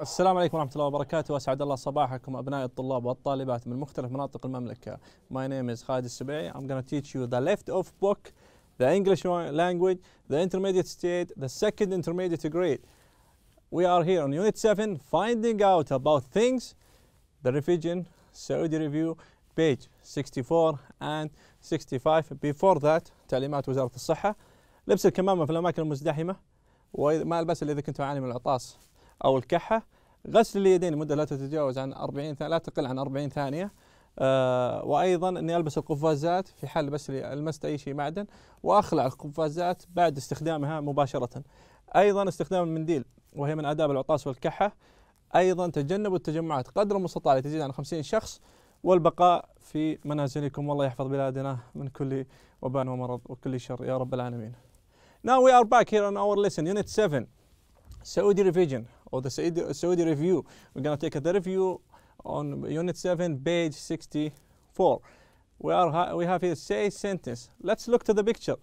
السلام عليكم ورحمة الله وبركاته أسعد الله صباحكم أبناء الطلاب والطالبات من مختلف مناطق المملكة My name is خالد السبيعي I'm going to teach you the left of book the English language the intermediate state the second intermediate grade We are here on unit 7 finding out about things the revision Saudi review page 64 and 65 before that تعليمات وزارة الصحة لبس الكمامة في الأماكن المزدحمة وما البس إلا إذا كنت أعاني من العطاس أو الكحة غسل اليدين لمدة لا تتجاوز عن 40 لا تقل عن 40 ثانية آه وايضا اني البس القفازات في حال بس لمست اي شيء معدن واخلع القفازات بعد استخدامها مباشره ايضا استخدام المنديل وهي من اداب العطاس والكحه ايضا تجنب التجمعات قدر المستطاع لتزيد عن 50 شخص والبقاء في منازلكم والله يحفظ بلادنا من كل وباء ومرض وكل شر يا رب العالمين Now we are back here on our lesson unit 7 Saudi revision or the Saudi, Saudi review. We're going to take the review on Unit 7, page 64. We, are, we have here say sentence. Let's look to the picture.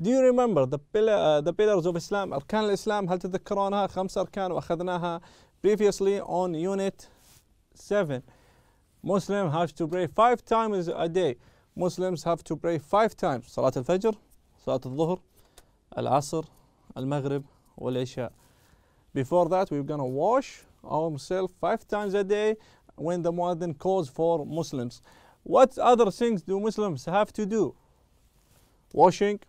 Do you remember the, pillar, uh, the pillars of Islam, أركان الإسلام al تذكرونها خمس أركان وأخذناها previously on unit 7. Muslims have to pray five times a day. Muslims have to pray five times. Salat Salat al-Fajr, al-Zuhr, Al-Asr, Al-Maghrib, العصر, المغرب والعشاء. Before that, we're going to wash ourselves five times a day when the Muaddin calls for Muslims. What other things do Muslims have to do? Washing,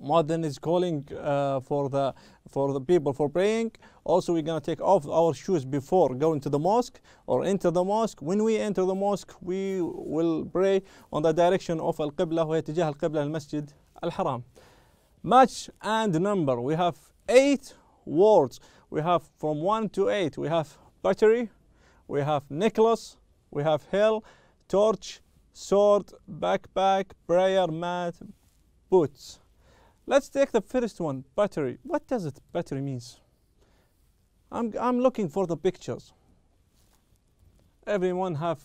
Muaddin is calling uh, for the for the people for praying. Also, we're gonna take off our shoes before going to the mosque or enter the mosque. When we enter the mosque, we will pray on the direction of al qibla al-Masjid al-Haram. Match and number. We have eight words. We have from 1 to 8, we have battery, we have necklace, we have hell, torch, sword, backpack, prayer mat, boots. Let's take the first one, battery. What does it battery means? I'm, I'm looking for the pictures. Everyone have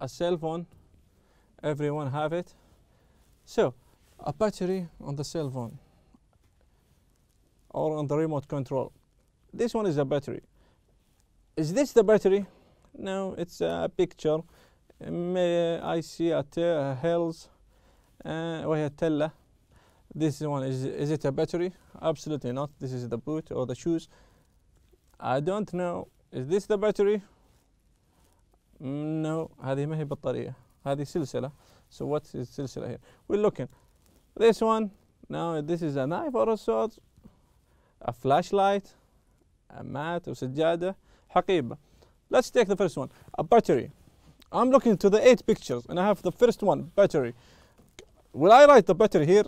a cell phone. Everyone have it. So, a battery on the cell phone or on the remote control. This one is a battery. Is this the battery? No, it's a picture. I see a hills وهي تلة. This one is is it a battery? Absolutely not. This is the boot or the shoes. I don't know. Is this the battery? No, هذه ما هي بطارية. هذه سلسلة. So what is سلسلة here? We're looking. This one. Now this is a knife or a sword a flashlight, a mat, or sajada, حقيبة. Let's take the first one, a battery. I'm looking to the eight pictures and I have the first one, battery. Will I write the battery here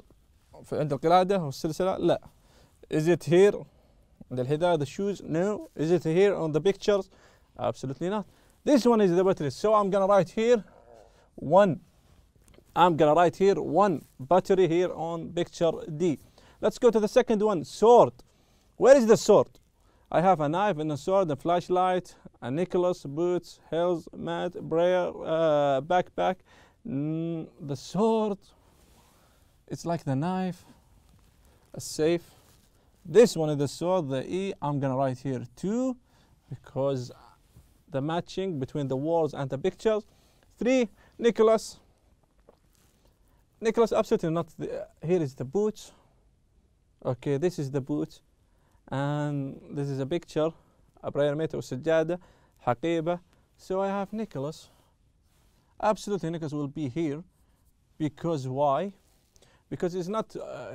في عند القلادة والسلسلة؟ لا. Is it here عند الهداية the shoes? No. Is it here on the pictures? Absolutely not. This one is the battery. So I'm gonna write here one. I'm gonna write here one battery here on picture D. Let's go to the second one, sword. Where is the sword? I have a knife and a sword, a flashlight, a Nicholas, boots, heels, mat, prayer, uh, backpack. Mm, the sword, it's like the knife, a safe. This one is the sword, the E, I'm gonna write here two because the matching between the words and the pictures. Three, Nicholas. Nicholas, absolutely not. The, uh, here is the boots. Okay, this is the boots and this is a picture a prayer mat or sajjada haqiba so I have Nicholas absolutely Nicholas will be here because why because it's not uh,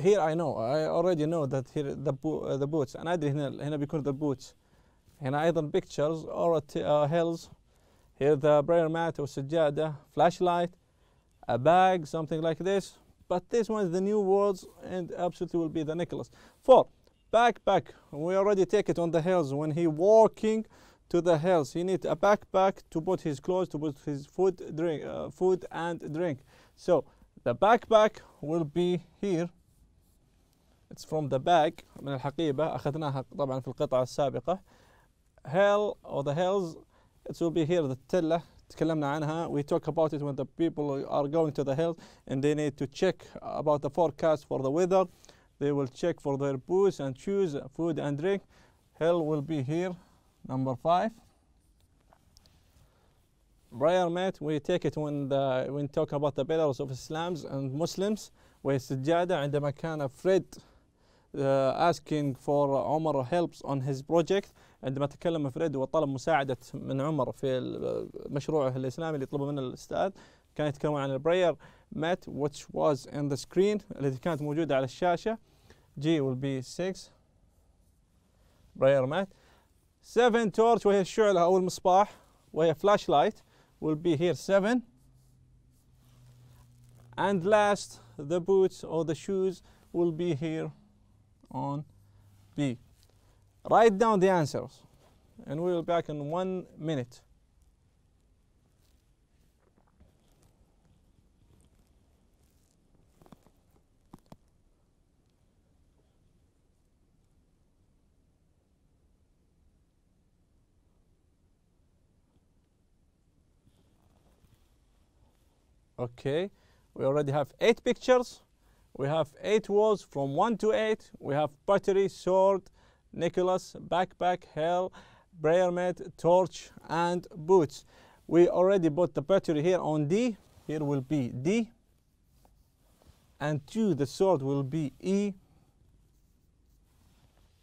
here I know I already know that here the bo uh, the boots I did هنا هنا بيكون the boots هنا أيضا pictures or uh, hills here the prayer mat or sajjada flashlight a bag something like this but this one is the new words and absolutely will be the Nicholas four backpack we already take it on the hills when he walking to the hills he need a backpack to put his clothes to put his food drink uh, food and drink so the backpack will be here it's from the back من الحقيبة أخذناها طبعا في القطعة السابقة hell or the hills. it will be here the تلة تكلمنا عنها we talk about it when the people are going to the hills and they need to check about the forecast for the weather they will check for their boots and choose food and drink. Hell will be here, number five. Prayer mat, we take it when the, when talk about the pillars of Islams and Muslims. وسجادة and the فريد uh, asking for Omar helps on his project عندما تكلم فريد وطلب مساعدة من عمر في مشروعه الإسلامي اللي طلبه منه الأستاذ كان يتكلمون عن met which was in the screen التي كانت موجودة على الشاشة G will be 6 prior mat 7 torch وهي الشعلة أو المصباح وهي flashlight will be here 7 and last the boots or the shoes will be here on B. Write down the answers and we will be back in one minute. okay we already have eight pictures we have eight walls from one to eight we have pottery, sword nicholas backpack hell prayer mat torch and boots we already bought the pottery here on d here will be d and two the sword will be e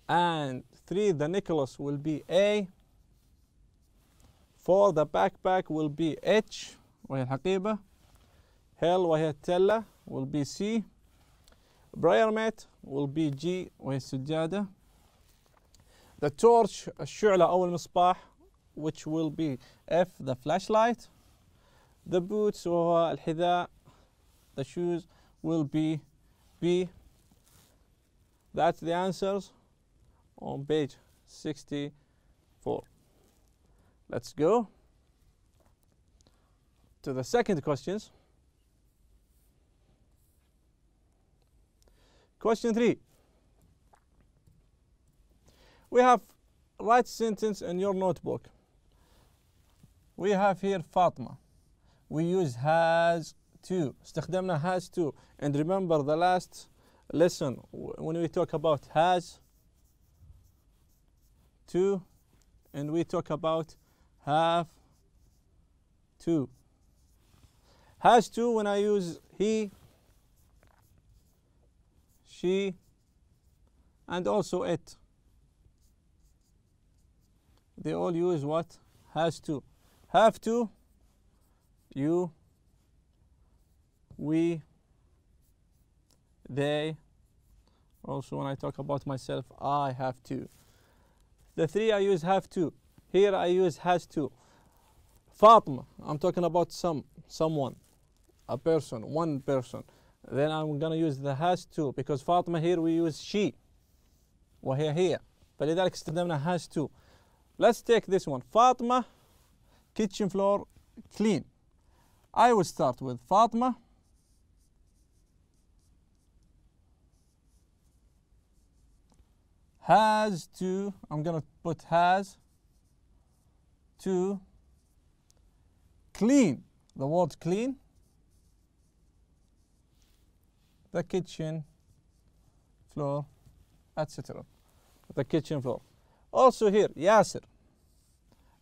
and three the nicholas will be a four the backpack will be h وهي الحقيبه Hell وهي will be C. Prayer mat will be G وهي السجادة. The torch الشعلة أو المصباح which will be F the flashlight. The boots وهو الحذاء. The shoes will be B. That's the answers on page 64. Let's go to the second questions. Question three. We have write sentence in your notebook. We have here Fatma. We use has to. استخدمنا has to. And remember the last lesson when we talk about has to and we talk about have to. Has to when I use he she and also it they all use what has to have to you we they also when I talk about myself I have to the three I use have to here I use has to Fatma I'm talking about some someone a person one person then I'm going to use the has to because Fatima here we use she وهي here فلذلك استخدمنا has to. Let's take this one. Fatima kitchen floor clean. I will start with Fatima has to I'm going to put has to clean the word clean the kitchen floor etc the kitchen floor also here Yasser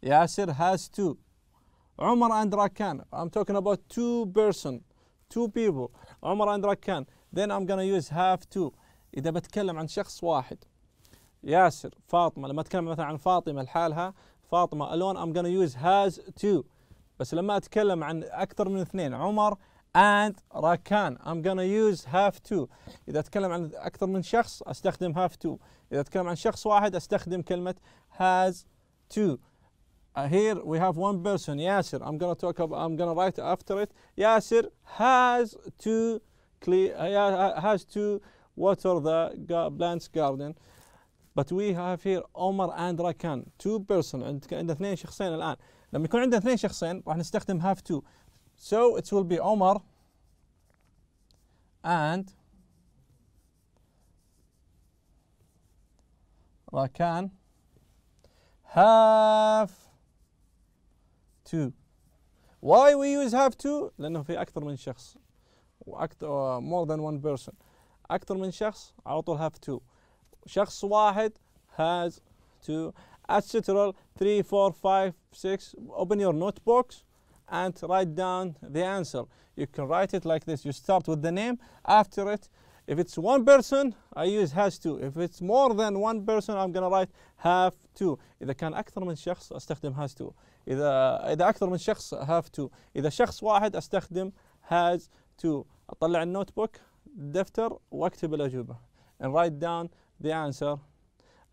Yasser has two Umar and Rakan I'm talking about two person two people Umar and Rakan then I'm gonna use have to إذا بتكلم عن شخص واحد ياسر فاطمة لما أتكلم مثلا عن فاطمة لحالها فاطمة alone I'm gonna use has to بس لما أتكلم عن أكثر من اثنين عمر and راكان I'm gonna use have to إذا أتكلم عن أكثر من شخص أستخدم have to إذا أتكلم عن شخص واحد أستخدم كلمة has to uh, here we have one person Yasir I'm gonna talk about I'm gonna write after it Yasir has to clear uh, has to water the plants garden but we have here عمر and راكان two person عندنا اثنين شخصين الآن لما يكون عندنا اثنين شخصين راح نستخدم have to so it will be Omar and Rakan have to. Why we use have to؟ لأنه في أكثر من شخص uh, more than one person أكثر من شخص على طول have two. شخص واحد has two. etc 3 4 5 6 open your notebooks and write down the answer. You can write it like this. You start with the name. After it, if it's one person, I use has to. If it's more than one person, I'm going to write have to. إذا كان أكثر من شخص أستخدم has to. إذا إذا أكثر من شخص have to. إذا شخص واحد أستخدم has to. أطلع النوتبوك، دفتر وأكتب الأجوبة. And write down the answer.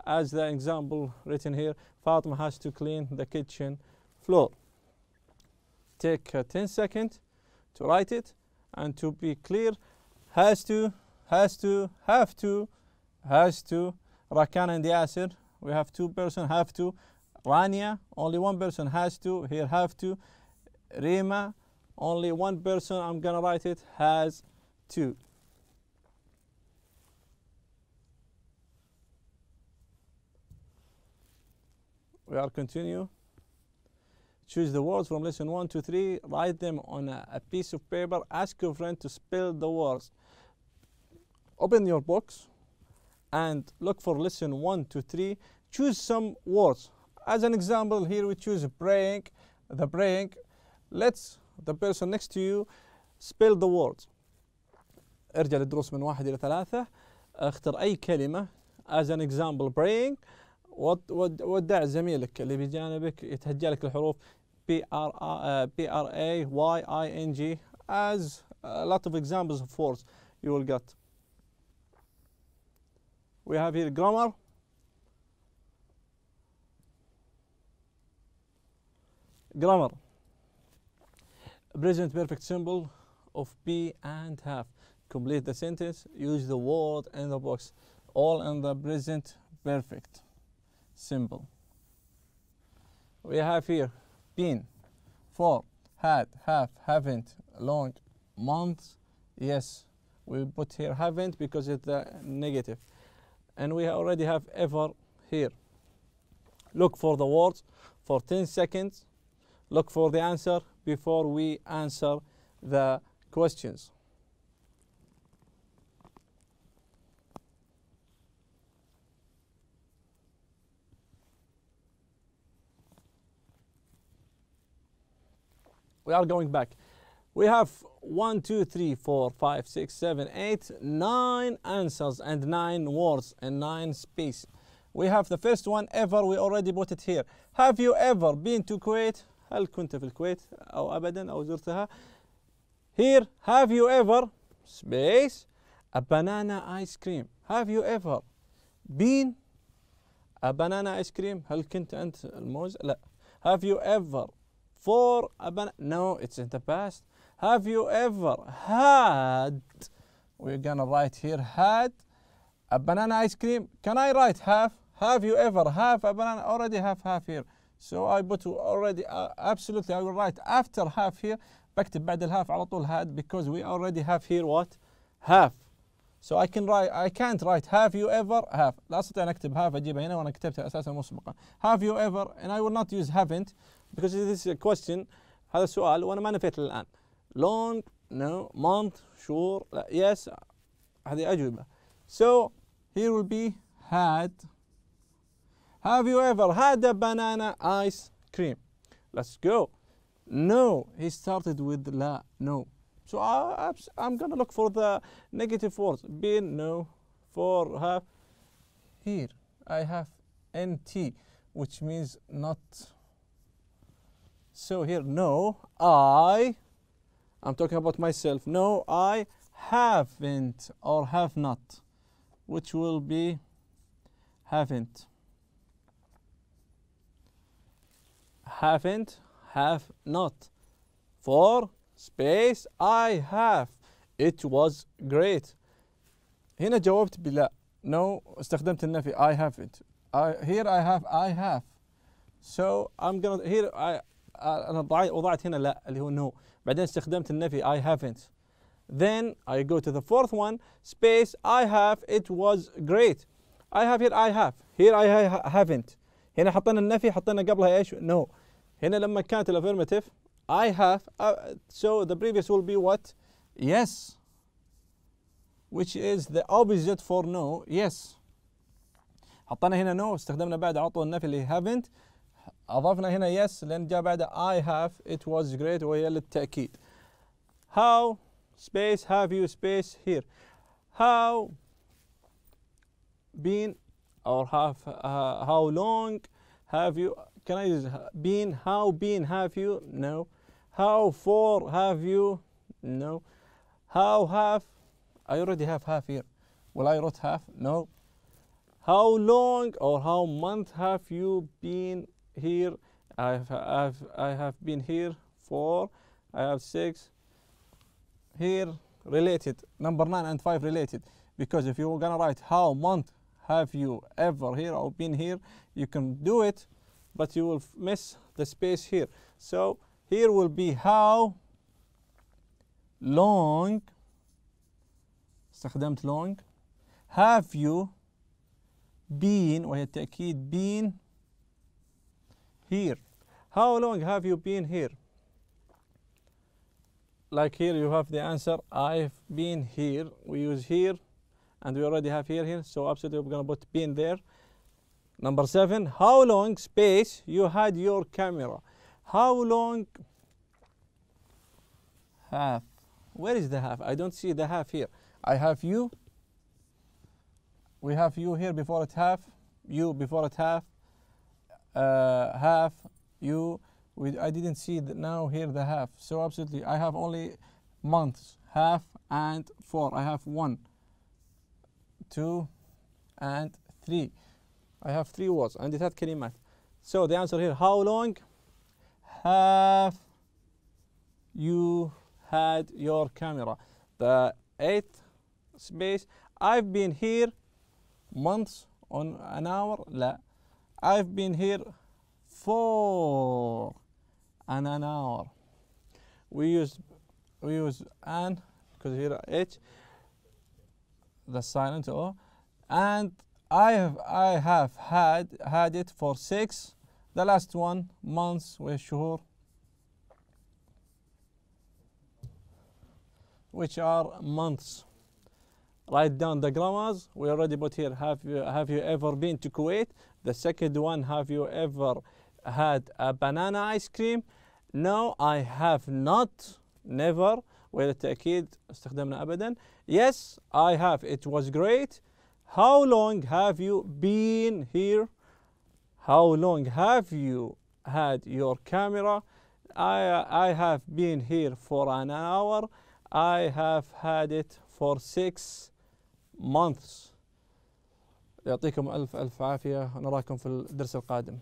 As the example written here, Fatma has to clean the kitchen floor take uh, 10 seconds to write it and to be clear has to has to have to has to Rakan and Yasir we have two person have to Rania only one person has to here have to Rima only one person I'm gonna write it has to we are continue Choose the words from lesson 1 to 3, write them on a, a piece of paper, ask your friend to spell the words. Open your box and look for lesson 1 to 3. Choose some words. As an example, here we choose praying, the praying. let the person next to you spell the words. ارجع للدروس من واحد إلى ثلاثة اختر أي كلمة as an example praying ودع زميلك اللي بجانبك يتهجى لك الحروف P-R-A-Y-I-N-G, uh, as uh, a lot of examples of words you will get. We have here grammar. Grammar. Present perfect symbol of be and have. Complete the sentence, use the word in the box. All in the present perfect symbol. We have here been, for, had, have, haven't, long, month, yes. We put here haven't because it's negative. And we already have ever here. Look for the words for 10 seconds. Look for the answer before we answer the questions. we are going back. We have one, two, three, four, five, six, seven, eight, nine answers and nine words and nine space. We have the first one ever. We already put it here. Have you ever been to Kuwait? هل كنت في الكويت أو أبدا أو زرتها؟ Here have you ever space a banana ice cream? Have you ever been a banana ice cream؟ هل كنت أنت الموز؟ لا. Have you ever for a banana? No, it's in the past. Have you ever had? We're gonna write here had a banana ice cream. Can I write half? Have you ever have a banana? Already have half here. So I put already uh, absolutely. I will write after half here. بكتب بعد الهاف على طول had because we already have here what half. So I can write I can't write have you ever have لا استطيع ان اكتب have اجيبها هنا وانا كتبتها اساسا مسبقا have you ever and I will not use haven't because this is a question هذا سؤال وانا ما نفيت الان long no month sure لا yes هذه أجوبة. so here will be had have you ever had a banana ice cream let's go no he started with لا no so I, I'm gonna look for the negative words been no for have here I have NT which means not so here, no, I, I'm talking about myself, no, I haven't or have not, which will be haven't. Haven't, have not. For space, I have. It was great. هنا جاوبت بلا no استخدمت النفي I haven't I, here I have I have so I'm gonna here I انا وضعت هنا لا اللي هو انه بعدين استخدمت النفي I haven't then I go to the fourth one space I have it was great I have here I have here I haven't هنا حطينا النفي حطينا قبلها ايش no هنا لما كانت الافيرماتيف I have uh, so the previous will be what yes which is the opposite for no yes حطينا هنا no استخدمنا بعد عطوا النفي اللي haven't أضفنا هنا yes لأن جاء بعد I have it was great وهي للتأكيد how space have you space here how been or have uh, how long have you can I use been how been have you no how for have you no how have I already have half here will I wrote half no how long or how month have you been here I've, I've been here four I have six here related number nine and five related because if you're gonna write how month have you ever here or been here you can do it but you will miss the space here so here will be how long استخدمت long have you been وهي التأكيد been here. How long have you been here? Like here you have the answer, I've been here. We use here and we already have here, here. So absolutely we're gonna put been there. Number seven, how long space you had your camera? How long have, where is the half? I don't see the half here. I have you, we have you here before it half, you before it half, uh, half you we, I didn't see the, now here the half so absolutely I have only months half and four I have one two and three I have three words and it had كلمات so the answer here how long have you had your camera the eighth space I've been here months on an hour La. I've been here for an, an hour. We use we use an because here h the silent o and I have I have had had it for six the last one months sure. which are months write down the grammars we already put here have you have you ever been to Kuwait the second one, have you ever had a banana ice cream? No, I have not. Never. وللتأكيد استخدمنا أبدا. Yes, I have. It was great. How long have you been here? How long have you had your camera? I, I have been here for an hour. I have had it for six months. يعطيكم ألف ألف عافية نراكم في الدرس القادم